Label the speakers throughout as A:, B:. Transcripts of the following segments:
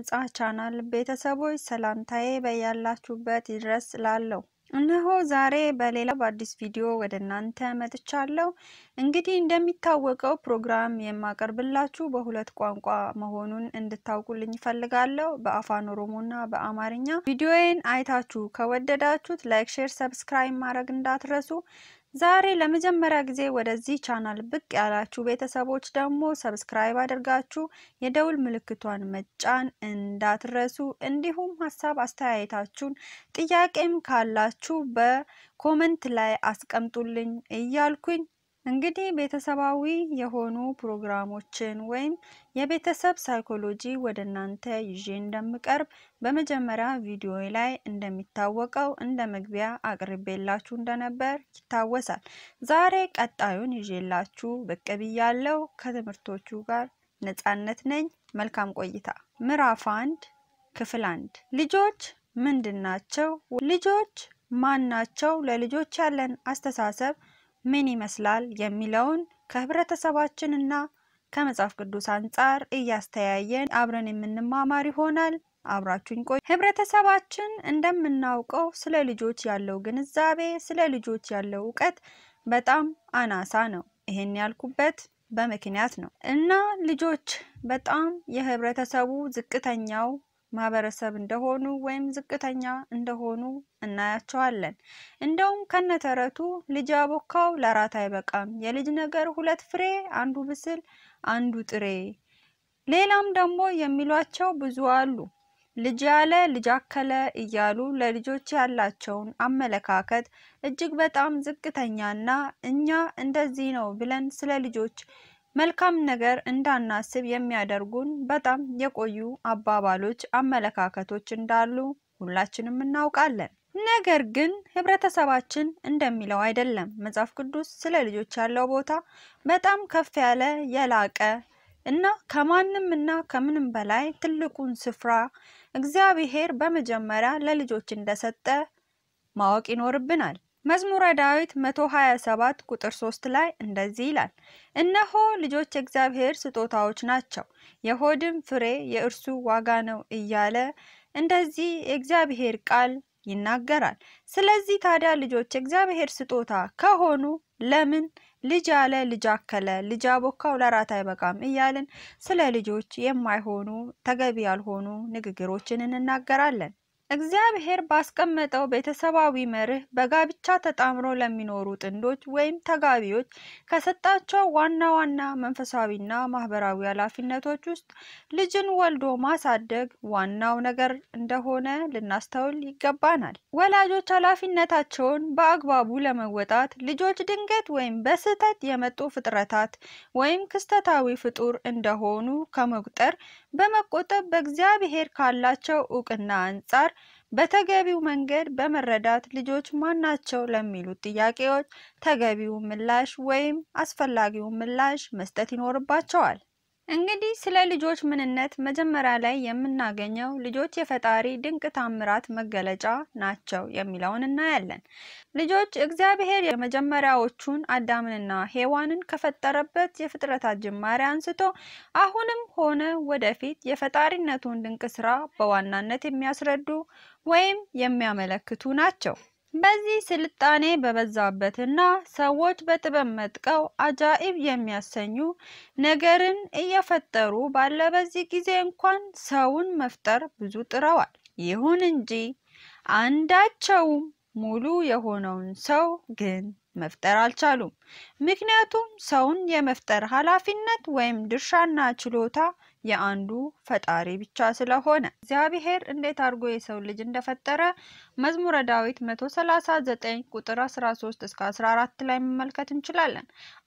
A: ነጻ ቻናል ቤተሰቦች ሰላምታዬ በያላችሁበት ይድረስ ላለው እነሆ ዛሬ በሌላ በአዲስ ቪዲዮ ወደ እናንተ መጥቻለሁ። እንግዲህ እንደሚታወቀው ፕሮግራም የማቀርብላችሁ በሁለት ቋንቋ መሆኑን እንድታውቁልኝ ይፈልጋለሁ በአፋን ኦሮሞና በአማርኛ። ቪዲዮዬን አይታችሁ ከወደዳችሁት ላይክ፣ ሼር፣ ሰብስክራይብ ማድረግ እንዳትረሱ። ዛሬ ለመጀመሪያ ጊዜ ወደዚህ ቻናል ብቅ ያላችሁ ቤተሰቦች ደግሞ ሰብስክራይብ አድርጋችሁ የደውል ምልክቷን መጫን እንዳትረሱ። እንዲሁም ሀሳብ አስተያየታችሁን፣ ጥያቄም ካላችሁ በኮመንት ላይ አስቀምጡልኝ እያልኩኝ እንግዲህ ቤተሰባዊ የሆኑ ፕሮግራሞችን ወይም የቤተሰብ ሳይኮሎጂ ወደ እናንተ ይዤ እንደምቀርብ በመጀመሪያ ቪዲዮ ላይ እንደሚታወቀው እንደ መግቢያ አቅርቤላችሁ እንደነበር ይታወሳል። ዛሬ ቀጣዩን ይዤላችሁ ብቅ ብያለሁ። ከትምህርቶቹ ጋር ነጻነት ነኝ። መልካም ቆይታ። ምዕራፍ አንድ ክፍል አንድ ልጆች ምንድን ናቸው? ልጆች ማን ናቸው? ለልጆች ያለን አስተሳሰብ ምን ይመስላል የሚለውን ከህብረተሰባችን እና ከመጽሐፍ ቅዱስ አንጻር እያስተያየን አብረን የምንማማር ይሆናል። አብራችሁኝ ቆይ። ህብረተሰባችን እንደምናውቀው ስለ ልጆች ያለው ግንዛቤ፣ ስለ ልጆች ያለው እውቀት በጣም አናሳ ነው። ይሄን ያልኩበት በምክንያት ነው እና ልጆች በጣም የህብረተሰቡ ዝቅተኛው ማህበረሰብ እንደሆኑ ወይም ዝቅተኛ እንደሆኑ እናያቸዋለን። እንደውም ከነተረቱ ልጅ አቦካው ለራት አይበቃም፣ የልጅ ነገር ሁለት ፍሬ፣ አንዱ ብስል፣ አንዱ ጥሬ፣ ሌላም ደግሞ የሚሏቸው ብዙ አሉ። ልጅ ያለ ልጅ አከለ እያሉ ለልጆች ያላቸውን አመለካከት እጅግ በጣም ዝቅተኛና እኛ እንደዚህ ነው ብለን ስለ ልጆች መልካም ነገር እንዳናስብ የሚያደርጉን በጣም የቆዩ አባባሎች፣ አመለካከቶች እንዳሉ ሁላችንም እናውቃለን። ነገር ግን ህብረተሰባችን እንደሚለው አይደለም። መጽሐፍ ቅዱስ ስለ ልጆች ያለው ቦታ በጣም ከፍ ያለ የላቀ እና ከማንም እና ከምንም በላይ ትልቁን ስፍራ እግዚአብሔር በመጀመሪያ ለልጆች እንደሰጠ ማወቅ ይኖርብናል። መዝሙረ ዳዊት 127 ቁጥር 3 ላይ እንደዚህ ይላል፣ እነሆ ልጆች የእግዚአብሔር ስጦታዎች ናቸው፣ የሆድም ፍሬ የእርሱ ዋጋ ነው እያለ እንደዚህ የእግዚአብሔር ቃል ይናገራል። ስለዚህ ታዲያ ልጆች የእግዚአብሔር ስጦታ ከሆኑ ለምን ልጅ አለ ልጅ አከለ ልጅ አቦካው ለራት አይበቃም እያልን ስለ ልጆች የማይሆኑ ተገቢ ያልሆኑ ንግግሮችን እንናገራለን? እግዚአብሔር ባስቀመጠው ቤተሰባዊ መርህ በጋብቻ ተጣምሮ ለሚኖሩ ጥንዶች ወይም ተጋቢዎች ከሰጣቸው ዋና ዋና መንፈሳዊና ማህበራዊ ኃላፊነቶች ውስጥ ልጅን ወልዶ ማሳደግ ዋናው ነገር እንደሆነ ልናስተውል ይገባናል። ወላጆች ኃላፊነታቸውን በአግባቡ ለመወጣት ልጆች ድንገት ወይም በስህተት የመጡ ፍጥረታት ወይም ክስተታዊ ፍጡር እንደሆኑ ከመቁጠር በመቆጠብ በእግዚአብሔር ካላቸው እውቅና አንጻር በተገቢው መንገድ በመረዳት ልጆች ማናቸው ለሚሉት ጥያቄዎች ተገቢው ምላሽ ወይም አስፈላጊው ምላሽ መስጠት ይኖርባቸዋል። እንግዲህ ስለ ልጆች ምንነት መጀመሪያ ላይ የምናገኘው ልጆች የፈጣሪ ድንቅ ታምራት መገለጫ ናቸው የሚለውን እናያለን። ልጆች እግዚአብሔር የመጀመሪያዎቹን አዳምንና ሔዋንን ከፈጠረበት የፍጥረታት ጅማሬ አንስቶ አሁንም ሆነ ወደፊት የፈጣሪነቱን ድንቅ ስራ በዋናነት የሚያስረዱ ወይም የሚያመለክቱ ናቸው። በዚህ ስልጣኔ በበዛበትና ሰዎች በጥበብ መጥቀው አጃኢብ የሚያሰኙ ነገርን እየፈጠሩ ባለ በዚህ ጊዜ እንኳን ሰውን መፍጠር ብዙ ጥረዋል። ይሁን እንጂ አንዳቸውም ሙሉ የሆነውን ሰው ግን መፍጠር አልቻሉም። ምክንያቱም ሰውን የመፍጠር ኃላፊነት ወይም ድርሻና ችሎታ የአንዱ ፈጣሪ ብቻ ስለሆነ እግዚአብሔር እንዴት አድርጎ የሰው ልጅ እንደፈጠረ መዝሙረ ዳዊት 139 ቁጥር 13 እስከ 14 ላይ መመልከት እንችላለን።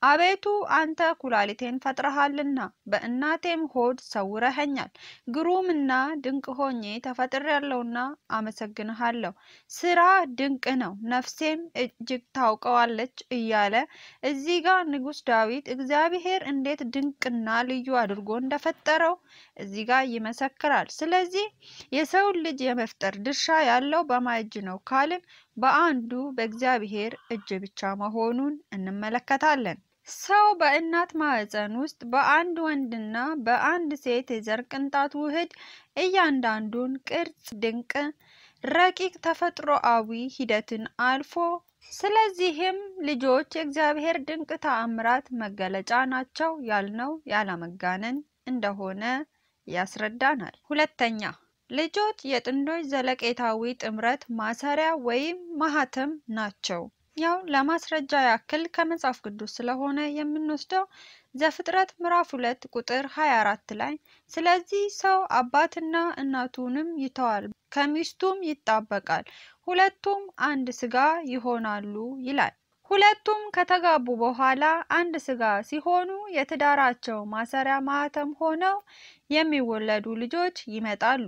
A: አቤቱ አንተ ኩላሊቴን ፈጥረሃልና በእናቴም ሆድ ሰውረኸኛል። ግሩምና ድንቅ ሆኜ ተፈጥሬያለሁና አመሰግንሃለሁ። ስራ ድንቅ ነው፣ ነፍሴም እጅግ ታውቀዋለች እያለ እዚህ ጋር ንጉሥ ዳዊት እግዚአብሔር እንዴት ድንቅና ልዩ አድርጎ እንደፈጠረው እዚህ ጋር ይመሰክራል። ስለዚህ የሰውን ልጅ የመፍጠር ድርሻ ያለው በማ እጅ ነው ካልን በአንዱ በእግዚአብሔር እጅ ብቻ መሆኑን እንመለከታለን። ሰው በእናት ማዕፀን ውስጥ በአንድ ወንድና በአንድ ሴት የዘር ቅንጣት ውህድ እያንዳንዱን ቅርጽ ድንቅ ረቂቅ ተፈጥሮአዊ ሂደትን አልፎ ስለዚህም ልጆች የእግዚአብሔር ድንቅ ተአምራት መገለጫ ናቸው ያልነው ያለመጋነን እንደሆነ ያስረዳናል። ሁለተኛ ልጆች የጥንዶች ዘለቄታዊ ጥምረት ማሰሪያ ወይም ማህተም ናቸው። ያው ለማስረጃ ያክል ከመጽሐፍ ቅዱስ ስለሆነ የምንወስደው ዘፍጥረት ምዕራፍ ሁለት ቁጥር 24 ላይ ስለዚህ ሰው አባትና እናቱንም ይተዋል፣ ከሚስቱም ይጣበቃል፣ ሁለቱም አንድ ስጋ ይሆናሉ ይላል። ሁለቱም ከተጋቡ በኋላ አንድ ስጋ ሲሆኑ የትዳራቸው ማሰሪያ ማህተም ሆነው የሚወለዱ ልጆች ይመጣሉ።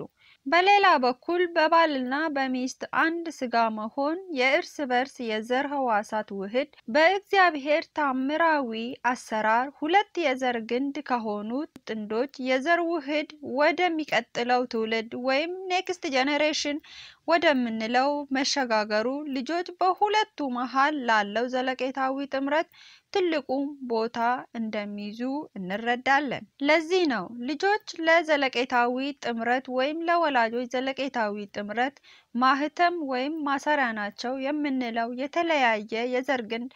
A: በሌላ በኩል በባልና በሚስት አንድ ስጋ መሆን የእርስ በርስ የዘር ህዋሳት ውህድ በእግዚአብሔር ታምራዊ አሰራር ሁለት የዘር ግንድ ከሆኑት ጥንዶች የዘር ውህድ ወደሚቀጥለው ትውልድ ወይም ኔክስት ጄኔሬሽን ወደምንለው መሸጋገሩ ልጆች በሁለቱ መሃል ላለው ዘለቄታዊ ጥምረት ትልቁን ቦታ እንደሚይዙ እንረዳለን። ለዚህ ነው ልጆች ለዘለቄታዊ ጥምረት ወይም ለወላጆች ዘለቄታዊ ጥምረት ማህተም ወይም ማሰሪያ ናቸው የምንለው። የተለያየ የዘር ግንድ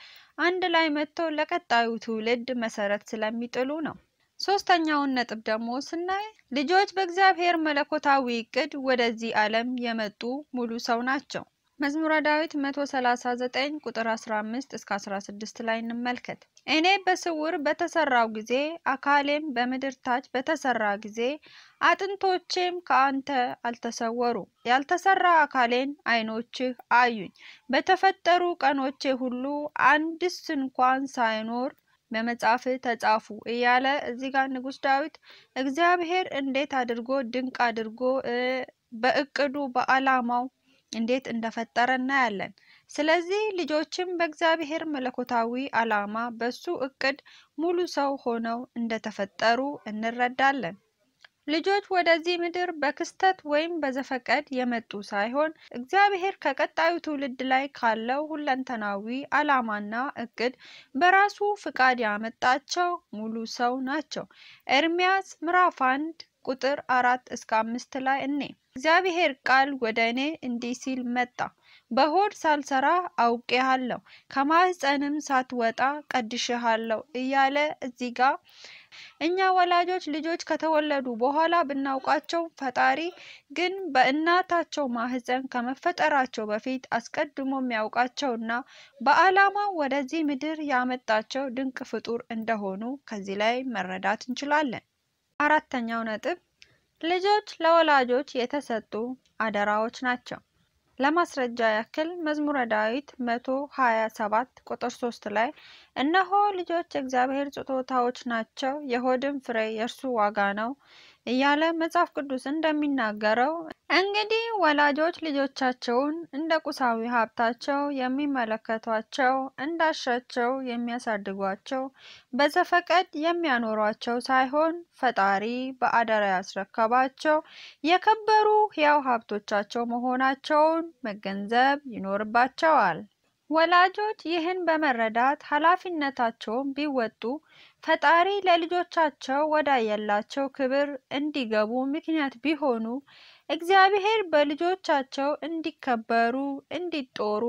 A: አንድ ላይ መጥቶ ለቀጣዩ ትውልድ መሰረት ስለሚጥሉ ነው። ሶስተኛውን ነጥብ ደግሞ ስናይ ልጆች በእግዚአብሔር መለኮታዊ እቅድ ወደዚህ ዓለም የመጡ ሙሉ ሰው ናቸው። መዝሙረ ዳዊት 139 ቁጥር 15 እስከ 16 ላይ እንመልከት። እኔ በስውር በተሰራው ጊዜ አካሌም በምድር ታች በተሰራ ጊዜ አጥንቶቼም ከአንተ አልተሰወሩ። ያልተሰራ አካሌን አይኖችህ አዩኝ። በተፈጠሩ ቀኖቼ ሁሉ አንድስ እንኳን ሳይኖር በመጻፍ ተጻፉ እያለ እዚህ ጋር ንጉስ ዳዊት እግዚአብሔር እንዴት አድርጎ ድንቅ አድርጎ በእቅዱ በዓላማው እንዴት እንደፈጠረ እናያለን። ስለዚህ ልጆችም በእግዚአብሔር መለኮታዊ ዓላማ በሱ እቅድ ሙሉ ሰው ሆነው እንደተፈጠሩ እንረዳለን። ልጆች ወደዚህ ምድር በክስተት ወይም በዘፈቀድ የመጡ ሳይሆን እግዚአብሔር ከቀጣዩ ትውልድ ላይ ካለው ሁለንተናዊ ዓላማና እቅድ በራሱ ፍቃድ ያመጣቸው ሙሉ ሰው ናቸው። ኤርሚያስ ምዕራፍ አንድ ቁጥር አራት እስከ አምስት ላይ እኔ እግዚአብሔር ቃል ወደ እኔ እንዲህ ሲል መጣ። በሆድ ሳልሰራ አውቄሃለሁ፣ ከማህፀንም ሳትወጣ ቀድሼሃለሁ እያለ እዚህ ጋር እኛ ወላጆች ልጆች ከተወለዱ በኋላ ብናውቃቸው ፈጣሪ ግን በእናታቸው ማህፀን ከመፈጠራቸው በፊት አስቀድሞ የሚያውቃቸውና በአላማ ወደዚህ ምድር ያመጣቸው ድንቅ ፍጡር እንደሆኑ ከዚህ ላይ መረዳት እንችላለን። አራተኛው ነጥብ ልጆች ለወላጆች የተሰጡ አደራዎች ናቸው። ለማስረጃ ያክል መዝሙረ ዳዊት መቶ ሀያ ሰባት ቁጥር ሶስት ላይ እነሆ ልጆች የእግዚአብሔር ስጦታዎች ናቸው፣ የሆድም ፍሬ የእርሱ ዋጋ ነው እያለ መጽሐፍ ቅዱስ እንደሚናገረው እንግዲህ ወላጆች ልጆቻቸውን እንደ ቁሳዊ ሀብታቸው የሚመለከቷቸው፣ እንዳሻቸው የሚያሳድጓቸው፣ በዘፈቀድ የሚያኖሯቸው ሳይሆን ፈጣሪ በአደራ ያስረከባቸው የከበሩ ሕያው ሀብቶቻቸው መሆናቸውን መገንዘብ ይኖርባቸዋል። ወላጆች ይህን በመረዳት ኃላፊነታቸውን ቢወጡ ፈጣሪ ለልጆቻቸው ወዳየላቸው ክብር እንዲገቡ ምክንያት ቢሆኑ እግዚአብሔር በልጆቻቸው እንዲከበሩ፣ እንዲጦሩ፣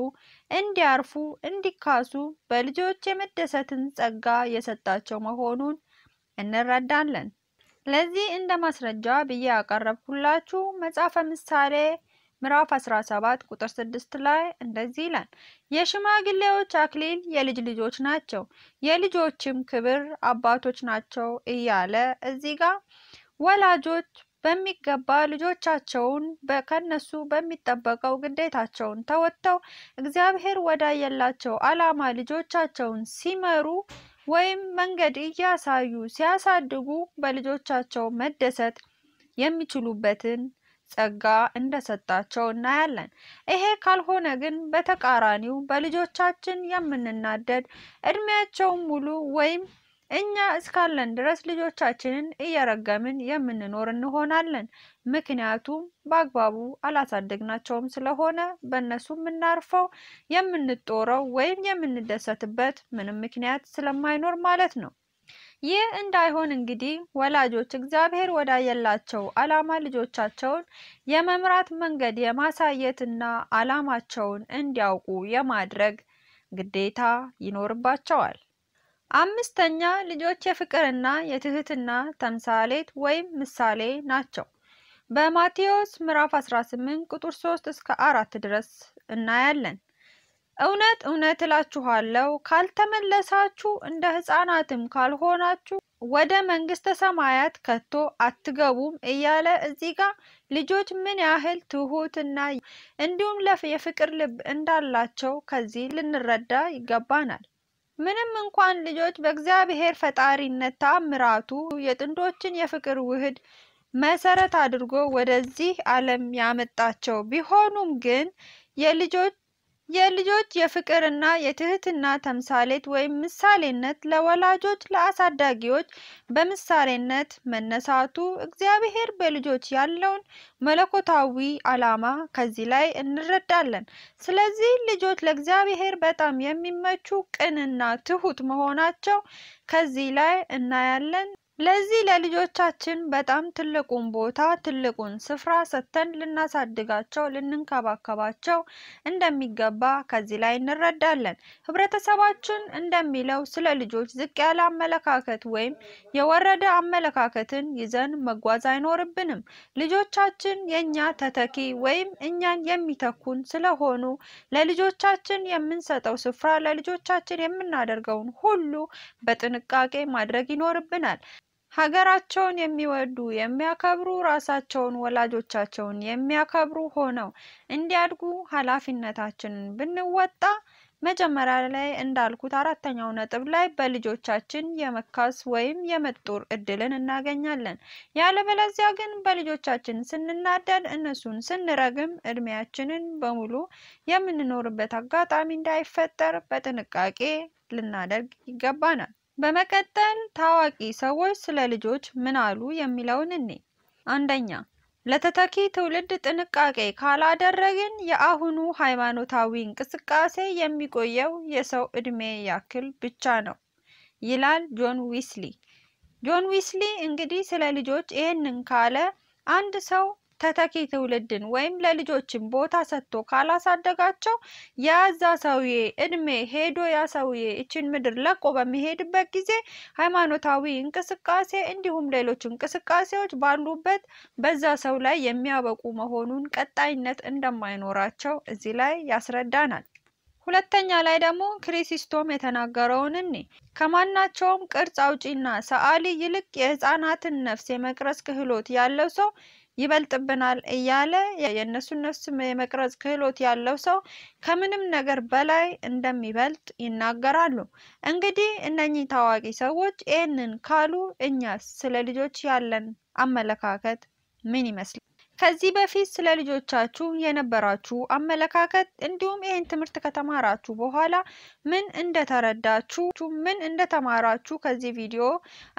A: እንዲያርፉ፣ እንዲካሱ በልጆች የመደሰትን ጸጋ የሰጣቸው መሆኑን እንረዳለን። ለዚህ እንደ ማስረጃ ብዬ ያቀረብኩላችሁ መጽሐፈ ምሳሌ ምዕራፍ 17 ቁጥር 6 ላይ እንደዚህ ይላል፣ የሽማግሌዎች አክሊል የልጅ ልጆች ናቸው፣ የልጆችም ክብር አባቶች ናቸው እያለ እዚህ ጋር ወላጆች በሚገባ ልጆቻቸውን ከነሱ በሚጠበቀው ግዴታቸውን ተወጥተው እግዚአብሔር ወዳየላቸው ዓላማ ልጆቻቸውን ሲመሩ ወይም መንገድ እያሳዩ ሲያሳድጉ በልጆቻቸው መደሰት የሚችሉበትን ጸጋ እንደሰጣቸው እናያለን። ይሄ ካልሆነ ግን በተቃራኒው በልጆቻችን የምንናደድ እድሜያቸውን ሙሉ ወይም እኛ እስካለን ድረስ ልጆቻችንን እየረገምን የምንኖር እንሆናለን። ምክንያቱም በአግባቡ አላሳደግናቸውም ስለሆነ በእነሱ የምናርፈው የምንጦረው ወይም የምንደሰትበት ምንም ምክንያት ስለማይኖር ማለት ነው። ይህ እንዳይሆን እንግዲህ ወላጆች እግዚአብሔር ወዳየላቸው ዓላማ ልጆቻቸውን የመምራት መንገድ የማሳየትና ዓላማቸውን እንዲያውቁ የማድረግ ግዴታ ይኖርባቸዋል። አምስተኛ ልጆች የፍቅርና የትህትና ተምሳሌት ወይም ምሳሌ ናቸው። በማቴዎስ ምዕራፍ 18 ቁጥር 3 እስከ 4 ድረስ እናያለን። እውነት እውነት እላችኋለሁ ካልተመለሳችሁ እንደ ሕፃናትም ካልሆናችሁ ወደ መንግስተ ሰማያት ከቶ አትገቡም እያለ እዚህ ጋር ልጆች ምን ያህል ትሁትና እንዲሁም የፍቅር ልብ እንዳላቸው ከዚህ ልንረዳ ይገባናል። ምንም እንኳን ልጆች በእግዚአብሔር ፈጣሪነት ታምራቱ የጥንዶችን የፍቅር ውህድ መሰረት አድርጎ ወደዚህ ዓለም ያመጣቸው ቢሆኑም ግን የልጆች የልጆች የፍቅርና የትህትና ተምሳሌት ወይም ምሳሌነት ለወላጆች ለአሳዳጊዎች በምሳሌነት መነሳቱ እግዚአብሔር በልጆች ያለውን መለኮታዊ ዓላማ ከዚህ ላይ እንረዳለን። ስለዚህ ልጆች ለእግዚአብሔር በጣም የሚመቹ ቅንና ትሁት መሆናቸው ከዚህ ላይ እናያለን። ለዚህ ለልጆቻችን በጣም ትልቁን ቦታ ትልቁን ስፍራ ሰጥተን ልናሳድጋቸው ልንንከባከባቸው እንደሚገባ ከዚህ ላይ እንረዳለን። ህብረተሰባችን እንደሚለው ስለ ልጆች ዝቅ ያለ አመለካከት ወይም የወረደ አመለካከትን ይዘን መጓዝ አይኖርብንም። ልጆቻችን የእኛ ተተኪ ወይም እኛን የሚተኩን ስለሆኑ ለልጆቻችን የምንሰጠው ስፍራ፣ ለልጆቻችን የምናደርገውን ሁሉ በጥንቃቄ ማድረግ ይኖርብናል። ሀገራቸውን የሚወዱ የሚያከብሩ ራሳቸውን ወላጆቻቸውን የሚያከብሩ ሆነው እንዲያድጉ ኃላፊነታችንን ብንወጣ መጀመሪያ ላይ እንዳልኩት አራተኛው ነጥብ ላይ በልጆቻችን የመካስ ወይም የመጦር እድልን እናገኛለን። ያለበለዚያ ግን በልጆቻችን ስንናደድ፣ እነሱን ስንረግም እድሜያችንን በሙሉ የምንኖርበት አጋጣሚ እንዳይፈጠር በጥንቃቄ ልናደርግ ይገባናል። በመቀጠል ታዋቂ ሰዎች ስለ ልጆች ምን አሉ የሚለውን እኔ አንደኛ ለተተኪ ትውልድ ጥንቃቄ ካላደረግን የአሁኑ ሃይማኖታዊ እንቅስቃሴ የሚቆየው የሰው እድሜ ያክል ብቻ ነው ይላል ጆን ዊስሊ። ጆን ዊስሊ እንግዲህ ስለ ልጆች ይህንን ካለ አንድ ሰው ተተኪ ትውልድን ወይም ለልጆችን ቦታ ሰጥቶ ካላሳደጋቸው የዛ ሰውዬ እድሜ ሄዶ ያ ሰውዬ እችን ምድር ለቆ በሚሄድበት ጊዜ ሃይማኖታዊ እንቅስቃሴ እንዲሁም ሌሎች እንቅስቃሴዎች ባሉበት በዛ ሰው ላይ የሚያበቁ መሆኑን ቀጣይነት እንደማይኖራቸው እዚህ ላይ ያስረዳናል። ሁለተኛ ላይ ደግሞ ክሪሲስቶም የተናገረውን እኔ ከማናቸውም ቅርጽ አውጪና ሰዓሊ ይልቅ የህፃናትን ነፍስ የመቅረጽ ክህሎት ያለው ሰው ይበልጥብናል እያለ የእነሱ እነሱ የመቅረጽ ክህሎት ያለው ሰው ከምንም ነገር በላይ እንደሚበልጥ ይናገራሉ። እንግዲህ እነኚህ ታዋቂ ሰዎች ይህንን ካሉ እኛ ስለ ልጆች ያለን አመለካከት ምን ይመስላል? ከዚህ በፊት ስለ ልጆቻችሁ የነበራችሁ አመለካከት እንዲሁም ይህን ትምህርት ከተማራችሁ በኋላ ምን እንደተረዳችሁ ምን እንደተማራችሁ ከዚህ ቪዲዮ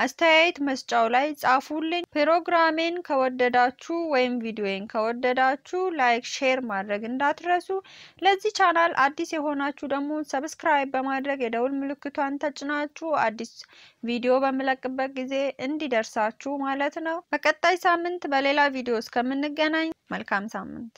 A: አስተያየት መስጫው ላይ ጻፉልኝ። ፕሮግራሜን ከወደዳችሁ ወይም ቪዲዮን ከወደዳችሁ ላይክ፣ ሼር ማድረግ እንዳትረሱ። ለዚህ ቻናል አዲስ የሆናችሁ ደግሞ ሰብስክራይብ በማድረግ የደውል ምልክቷን ተጭናችሁ አዲስ ቪዲዮ በምለቅበት ጊዜ እንዲደርሳችሁ ማለት ነው። በቀጣይ ሳምንት በሌላ ቪዲዮ እስከምን እስከምንገናኝ መልካም ሳምንት